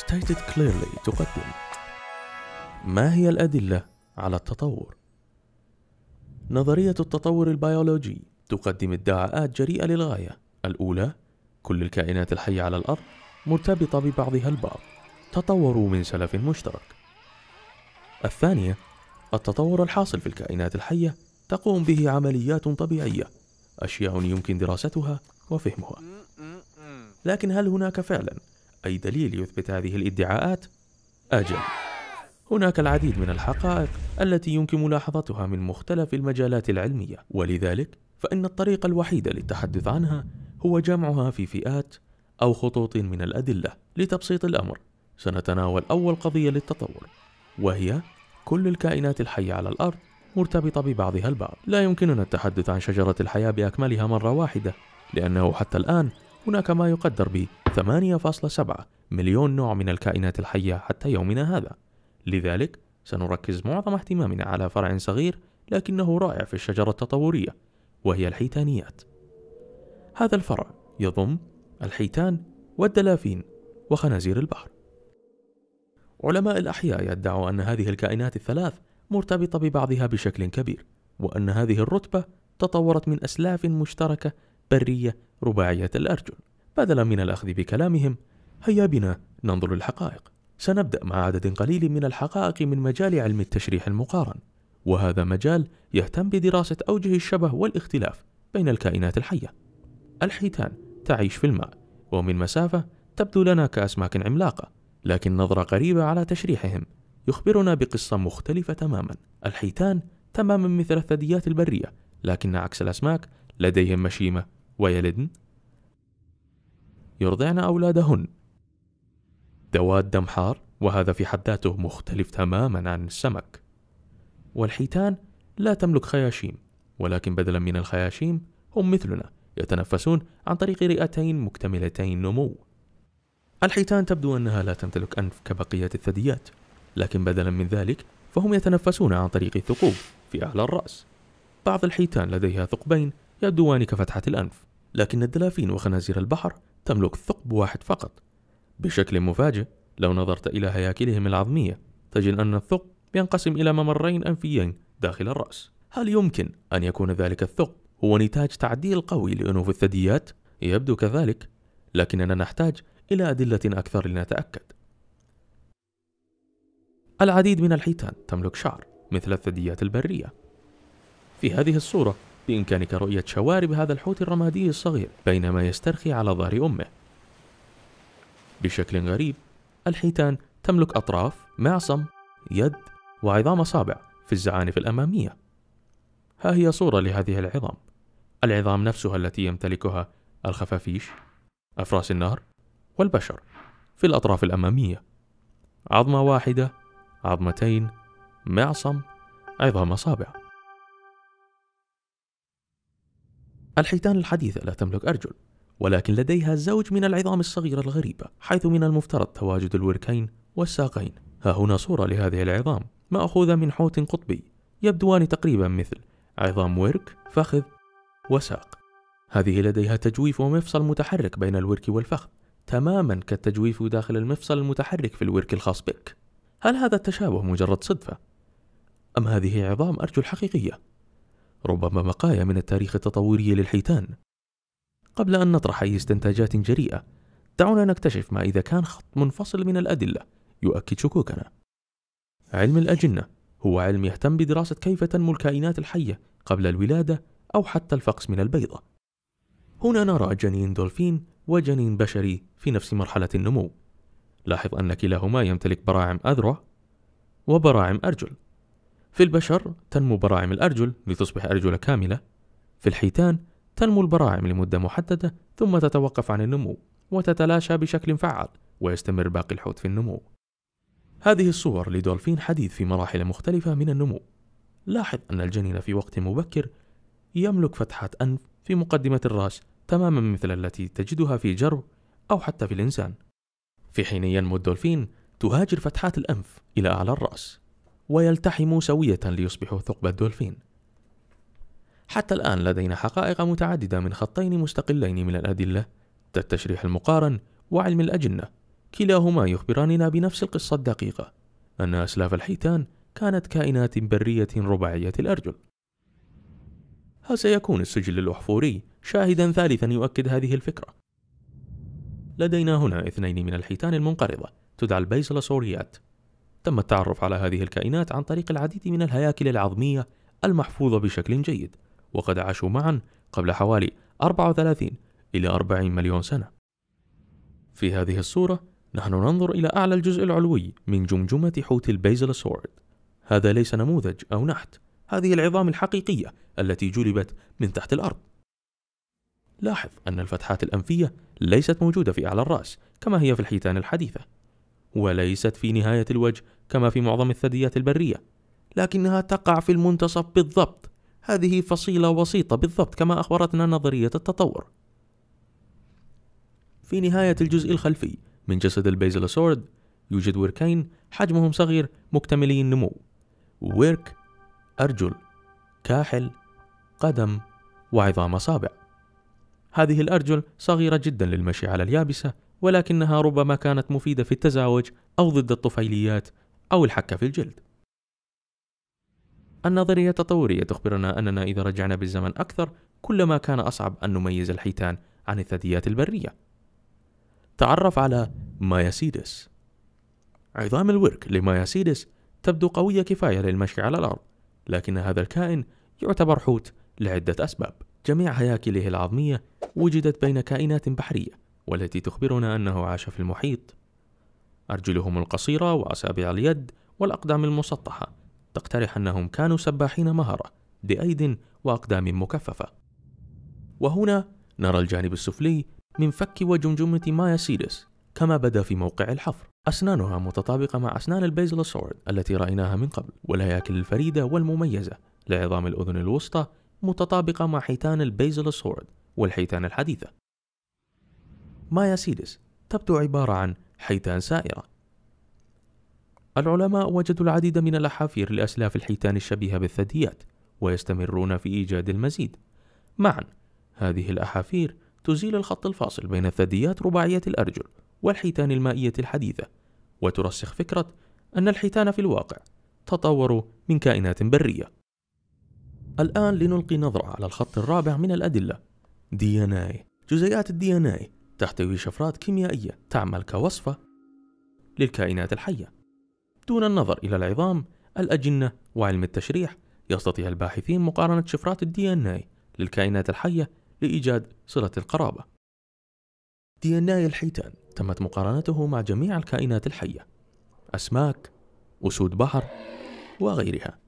Stated Clearly تقدم ما هي الأدلة على التطور؟ نظرية التطور البيولوجي تقدم ادعاءات جريئة للغاية الأولى كل الكائنات الحية على الأرض مرتبطة ببعضها البعض تطوروا من سلف مشترك الثانية التطور الحاصل في الكائنات الحية تقوم به عمليات طبيعية أشياء يمكن دراستها وفهمها لكن هل هناك فعلا أي دليل يثبت هذه الادعاءات؟ أجل هناك العديد من الحقائق التي يمكن ملاحظتها من مختلف المجالات العلمية ولذلك فإن الطريق الوحيد للتحدث عنها هو جمعها في فئات أو خطوط من الأدلة لتبسيط الأمر سنتناول أول قضية للتطور وهي كل الكائنات الحية على الأرض مرتبطة ببعضها البعض لا يمكننا التحدث عن شجرة الحياة بأكملها مرة واحدة لأنه حتى الآن هناك ما يقدر ب 8.7 مليون نوع من الكائنات الحية حتى يومنا هذا لذلك سنركز معظم اهتمامنا على فرع صغير لكنه رائع في الشجرة التطورية وهي الحيتانيات هذا الفرع يضم الحيتان والدلافين وخنازير البحر علماء الأحياء يدعوا أن هذه الكائنات الثلاث مرتبطة ببعضها بشكل كبير وأن هذه الرتبة تطورت من أسلاف مشتركة برية رباعية الأرجل بدلا من الأخذ بكلامهم هيا بنا ننظر الحقائق سنبدأ مع عدد قليل من الحقائق من مجال علم التشريح المقارن وهذا مجال يهتم بدراسة أوجه الشبه والاختلاف بين الكائنات الحية الحيتان تعيش في الماء ومن مسافة تبدو لنا كأسماك عملاقة لكن نظرة قريبة على تشريحهم يخبرنا بقصة مختلفة تماما الحيتان تماما مثل الثدييات البرية لكن عكس الأسماك لديهم مشيمة ويلدن يرضعن أولادهن ذوات دم حار وهذا في حد ذاته مختلف تماما عن السمك والحيتان لا تملك خياشيم ولكن بدلا من الخياشيم هم مثلنا يتنفسون عن طريق رئتين مكتملتين نمو الحيتان تبدو أنها لا تمتلك أنف كبقية الثدييات لكن بدلا من ذلك فهم يتنفسون عن طريق الثقوب في أعلى الرأس بعض الحيتان لديها ثقبين يبدوان كفتحة الأنف لكن الدلافين وخنازير البحر تملك ثقب واحد فقط بشكل مفاجئ لو نظرت إلى هياكلهم العظمية تجد أن الثقب ينقسم إلى ممرين أنفيين داخل الرأس هل يمكن أن يكون ذلك الثقب هو نتاج تعديل قوي لأنوف الثدييات؟ يبدو كذلك لكننا نحتاج إلى أدلة أكثر لنتأكد العديد من الحيتان تملك شعر مثل الثدييات البرية في هذه الصورة بإمكانك رؤية شوارب هذا الحوت الرمادي الصغير بينما يسترخي على ظهر أمه بشكل غريب الحيتان تملك أطراف معصم يد وعظام أصابع في الزعانف الأمامية ها هي صورة لهذه العظام العظام نفسها التي يمتلكها الخفافيش أفراس النهر والبشر في الأطراف الأمامية عظمة واحدة عظمتين معصم عظام أصابع الحيتان الحديثة لا تملك أرجل ولكن لديها زوج من العظام الصغيرة الغريبة حيث من المفترض تواجد الوركين والساقين ها هنا صورة لهذه العظام مأخوذة من حوت قطبي يبدوان تقريبا مثل عظام ورك فخذ وساق هذه لديها تجويف ومفصل متحرك بين الورك والفخذ تماما كالتجويف داخل المفصل المتحرك في الورك الخاص بك هل هذا التشابه مجرد صدفة؟ أم هذه عظام أرجل حقيقية ربما بقايا من التاريخ التطوري للحيتان قبل أن نطرح أي استنتاجات جريئة دعونا نكتشف ما إذا كان خط منفصل من الأدلة يؤكد شكوكنا علم الأجنة هو علم يهتم بدراسة كيف تنمو الكائنات الحية قبل الولادة أو حتى الفقس من البيضة هنا نرى جنين دولفين وجنين بشري في نفس مرحلة النمو لاحظ أن كلاهما يمتلك براعم أذرع وبراعم أرجل في البشر تنمو براعم الأرجل لتصبح أرجل كاملة في الحيتان تنمو البراعم لمدة محددة ثم تتوقف عن النمو وتتلاشى بشكل فعال ويستمر باقي الحوت في النمو هذه الصور لدولفين حديث في مراحل مختلفة من النمو لاحظ أن الجنين في وقت مبكر يملك فتحة أنف في مقدمة الرأس تماما مثل التي تجدها في جرو أو حتى في الإنسان في حين ينمو الدولفين تهاجر فتحات الأنف إلى أعلى الرأس ويلتحموا سوية ليصبحوا ثقب الدولفين حتى الآن لدينا حقائق متعددة من خطين مستقلين من الأدلة التشريح المقارن وعلم الأجنة كلاهما يخبراننا بنفس القصة الدقيقة أن أسلاف الحيتان كانت كائنات برية رباعية الأرجل هل سيكون السجل الأحفوري شاهدا ثالثا يؤكد هذه الفكرة؟ لدينا هنا اثنين من الحيتان المنقرضة تدعى البيزلاسوريات تم التعرف على هذه الكائنات عن طريق العديد من الهياكل العظمية المحفوظة بشكل جيد وقد عاشوا معا قبل حوالي 34 إلى 40 مليون سنة في هذه الصورة نحن ننظر إلى أعلى الجزء العلوي من جمجمة حوت البيزل سورد هذا ليس نموذج أو نحت هذه العظام الحقيقية التي جلبت من تحت الأرض لاحظ أن الفتحات الأنفية ليست موجودة في أعلى الرأس كما هي في الحيتان الحديثة وليست في نهاية الوجه كما في معظم الثدييات البرية لكنها تقع في المنتصف بالضبط هذه فصيلة وسيطة بالضبط كما أخبرتنا نظرية التطور في نهاية الجزء الخلفي من جسد البيزلوسورد يوجد وركين حجمهم صغير مكتملي النمو ورك أرجل كاحل قدم وعظام أصابع هذه الأرجل صغيرة جدا للمشي على اليابسة ولكنها ربما كانت مفيدة في التزاوج أو ضد الطفيليات أو الحكة في الجلد. النظرية التطورية تخبرنا أننا إذا رجعنا بالزمن أكثر كلما كان أصعب أن نميز الحيتان عن الثدييات البرية. تعرف على مايسيدس عظام الورك لمايسيدس تبدو قوية كفاية للمشي على الأرض، لكن هذا الكائن يعتبر حوت لعدة أسباب. جميع هياكله العظمية وجدت بين كائنات بحرية والتي تخبرنا أنه عاش في المحيط أرجلهم القصيرة وأصابع اليد والأقدام المسطحة تقترح أنهم كانوا سباحين مهرة بأيد وأقدام مكففة وهنا نرى الجانب السفلي من فك وجمجمة مايا كما بدا في موقع الحفر أسنانها متطابقة مع أسنان البيزلوسورد التي رأيناها من قبل والهياكل الفريدة والمميزة لعظام الأذن الوسطى متطابقة مع حيتان البيزلوسورد والحيتان الحديثة مايا سيدس تبدو عبارة عن حيتان سائرة العلماء وجدوا العديد من الأحافير لأسلاف الحيتان الشبيهة بالثدييات ويستمرون في إيجاد المزيد معا هذه الأحافير تزيل الخط الفاصل بين الثدييات رباعية الأرجل والحيتان المائية الحديثة وترسخ فكرة أن الحيتان في الواقع تطوروا من كائنات برية الآن لنلقي نظرة على الخط الرابع من الأدلة دي ان اي جزيئات الدي ان اي تحتوي شفرات كيميائية تعمل كوصفة للكائنات الحية دون النظر إلى العظام الأجنة وعلم التشريح يستطيع الباحثين مقارنة شفرات الـ DNA إيه للكائنات الحية لإيجاد صلة القرابة DNA إيه الحيتان تمت مقارنته مع جميع الكائنات الحية أسماك أسود بحر وغيرها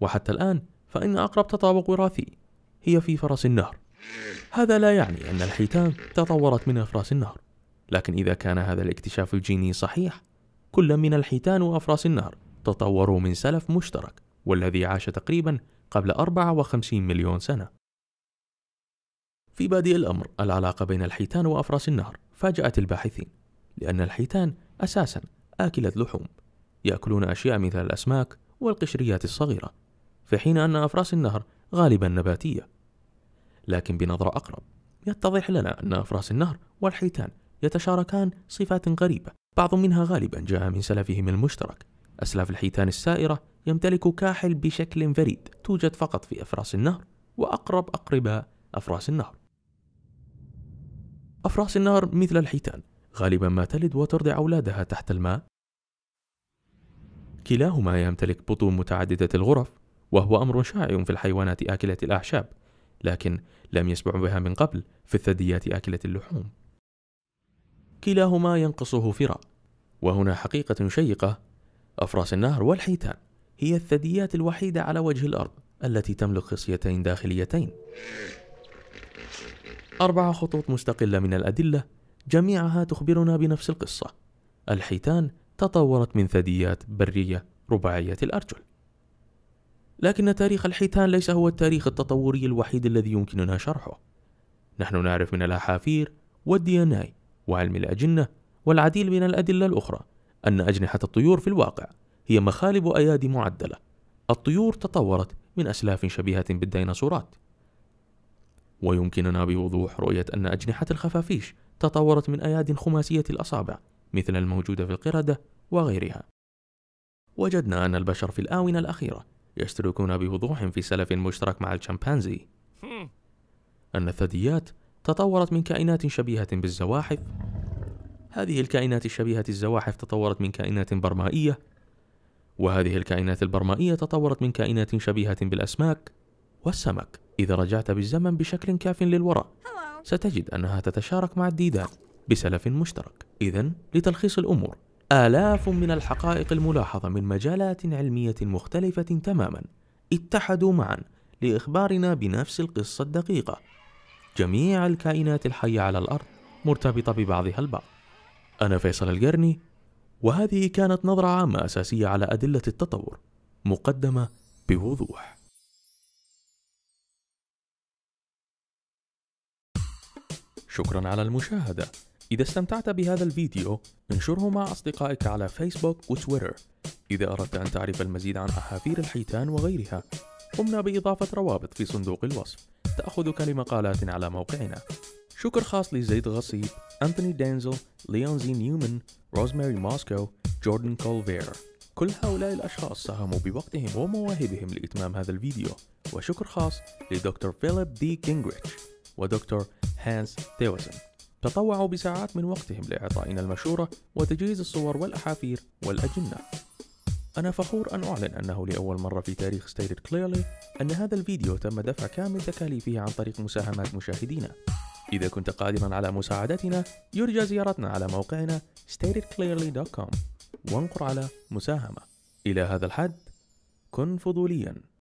وحتى الآن فإن أقرب تطابق وراثي هي في فرس النهر هذا لا يعني أن الحيتان تطورت من أفراس النهر لكن إذا كان هذا الاكتشاف الجيني صحيح كل من الحيتان وأفراس النهر تطوروا من سلف مشترك والذي عاش تقريبا قبل 54 مليون سنة في بادئ الأمر العلاقة بين الحيتان وأفراس النهر فاجأت الباحثين لأن الحيتان أساسا آكلة لحوم يأكلون أشياء مثل الأسماك والقشريات الصغيرة في حين أن أفراس النهر غالبا نباتية لكن بنظرة أقرب يتضح لنا أن أفراس النهر والحيتان يتشاركان صفات غريبة بعض منها غالبا جاء من سلفهم المشترك أسلاف الحيتان السائرة يمتلك كاحل بشكل فريد توجد فقط في أفراس النهر وأقرب أقرباء أفراس النهر أفراس النهر مثل الحيتان غالبا ما تلد وترضع أولادها تحت الماء كلاهما يمتلك بطون متعددة الغرف وهو أمر شائع في الحيوانات آكلة الأعشاب لكن لم يسمع بها من قبل في الثدييات آكلة اللحوم كلاهما ينقصه فراء، وهنا حقيقة شيقة أفراس النهر والحيتان هي الثدييات الوحيدة على وجه الأرض التي تملك خصيتين داخليتين أربع خطوط مستقلة من الأدلة جميعها تخبرنا بنفس القصة الحيتان تطورت من ثدييات برية رباعية الأرجل لكن تاريخ الحيتان ليس هو التاريخ التطوري الوحيد الذي يمكننا شرحه نحن نعرف من الأحافير والدي ان اي وعلم الأجنة والعديد من الأدلة الأخرى أن أجنحة الطيور في الواقع هي مخالب أيادي معدلة الطيور تطورت من أسلاف شبيهة بالديناصورات ويمكننا بوضوح رؤية أن أجنحة الخفافيش تطورت من أياد خماسية الأصابع مثل الموجودة في القردة وغيرها وجدنا أن البشر في الآونة الأخيرة يشتركون بوضوح في سلف مشترك مع الشمبانزي أن الثدييات تطورت من كائنات شبيهة بالزواحف هذه الكائنات الشبيهة الزواحف تطورت من كائنات برمائية وهذه الكائنات البرمائية تطورت من كائنات شبيهة بالأسماك والسمك إذا رجعت بالزمن بشكل كاف للوراء ستجد أنها تتشارك مع الديدان بسلف مشترك إذا لتلخيص الأمور آلاف من الحقائق الملاحظة من مجالات علمية مختلفة تماما اتحدوا معا لإخبارنا بنفس القصة الدقيقة جميع الكائنات الحية على الأرض مرتبطة ببعضها البعض أنا فيصل القرني وهذه كانت نظرة عامة أساسية على أدلة التطور مقدمة بوضوح شكرا على المشاهدة إذا استمتعت بهذا الفيديو انشره مع أصدقائك على فيسبوك وتويتر إذا أردت أن تعرف المزيد عن أحافير الحيتان وغيرها قمنا بإضافة روابط في صندوق الوصف تأخذك لمقالات على موقعنا شكر خاص لزيد غصيب أنتوني دينزل ليونزي نيومن روزماري موسكو جوردن كولفير كل هؤلاء الأشخاص ساهموا بوقتهم ومواهبهم لإتمام هذا الفيديو وشكر خاص لدكتور فيليب دي كينغريتش ودكتور هانس تيوسن تطوعوا بساعات من وقتهم لإعطائنا المشورة وتجهيز الصور والأحافير والأجنة أنا فخور أن أعلن أنه لأول مرة في تاريخ ستيتد كليرلي أن هذا الفيديو تم دفع كامل تكاليفه عن طريق مساهمات مشاهدينا إذا كنت قادرا على مساعدتنا يرجى زيارتنا على موقعنا statedclearly.com وانقر على مساهمة إلى هذا الحد كن فضولياً